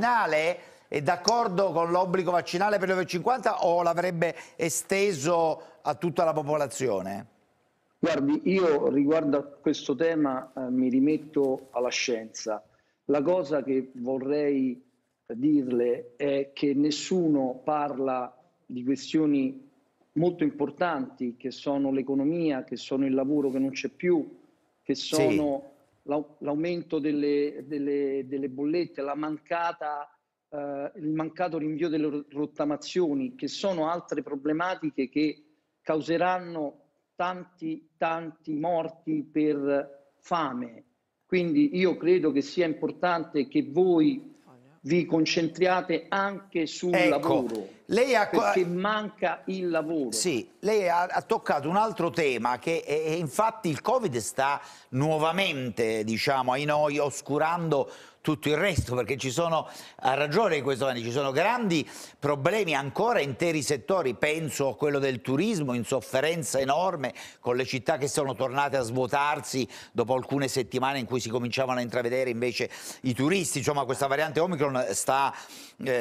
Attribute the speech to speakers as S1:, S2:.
S1: vaccinale è d'accordo con l'obbligo vaccinale per gli over 50 o l'avrebbe esteso a tutta la popolazione?
S2: Guardi, io riguardo a questo tema eh, mi rimetto alla scienza. La cosa che vorrei dirle è che nessuno parla di questioni molto importanti che sono l'economia, che sono il lavoro che non c'è più, che sono sì l'aumento delle, delle, delle bollette, la mancata Uh, il mancato rinvio delle rottamazioni, che sono altre problematiche che causeranno tanti, tanti morti per fame. Quindi io credo che sia importante che voi vi
S1: concentriate anche sul ecco, lavoro, lei ha... perché manca il lavoro. Sì, lei ha, ha toccato un altro tema che è, è, infatti il Covid sta nuovamente diciamo, ai noi oscurando tutto il resto, perché ci sono, ha ragione in questo momento, ci sono grandi problemi ancora interi settori, penso a quello del turismo in sofferenza enorme, con le città che sono tornate a svuotarsi dopo alcune settimane in cui si cominciavano a intravedere invece i turisti, insomma questa variante Omicron sta... Eh,